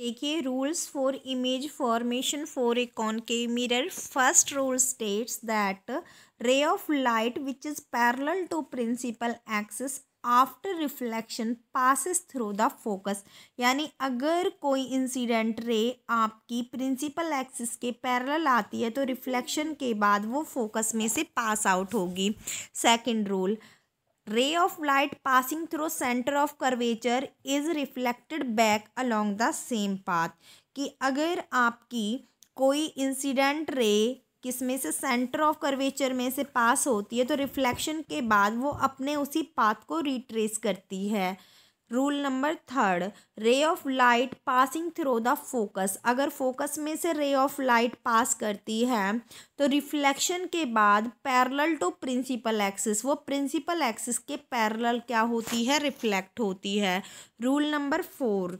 देखिए rules for image formation for a के mirror first rule states that ray of light which is parallel to principal axis after reflection passes through the focus यानी अगर कोई incident ray आपकी principal axis के parallel आती है तो reflection के बाद वो फोकस में से पास आउट होगी second rule ray of light passing through centre of curvature is reflected back along the same path कि अगर आपकी कोई इंसिडेंट रे किसमें से सेंटर ऑफ कर्वेचर में से पास होती है तो रिफ्लेक्शन के बाद वो अपने उसी पाथ को रिट्रेस करती है rule number third ray of light passing through the focus अगर फोकस में से रे ऑफ लाइट पास करती है तो रिफ्लेक्शन के बाद पैरेलल टू प्रिंसिपल एक्सिस वो प्रिंसिपल एक्सिस के पैरेलल क्या होती है रिफ्लेक्ट होती है rule number four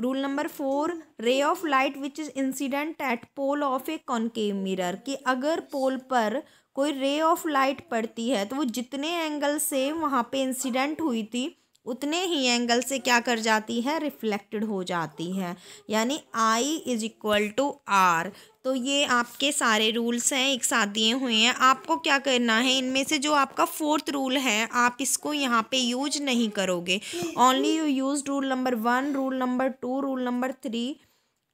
rule number four ray of light which is incident at pole of a concave mirror कि अगर पोल पर कोई रे ऑफ लाइट पड़ती है तो वो जितने एंगल से वहाँ पे इंसिडेंट हुई थी उतने ही एंगल से क्या कर जाती है रिफ्लेक्टेड हो जाती है यानी I is equal to R तो ये आपके सारे रूल्स हैं एक साथ दिए हुए हैं आपको क्या करना है इनमें से जो आपका फोर्थ रूल है आप इसको यहाँ पे यूज नहीं करोगे only you use rule number one rule number two rule number three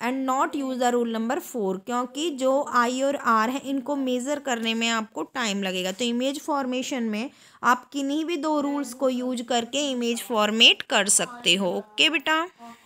and not use the rule number four क्योंकि जो आई और आर है इनको मेज़र करने में आपको टाइम लगेगा तो इमेज फॉर्मेशन में आप किन्हीं भी दो रूल्स को यूज करके इमेज फॉर्मेट कर सकते हो ओके okay, बेटा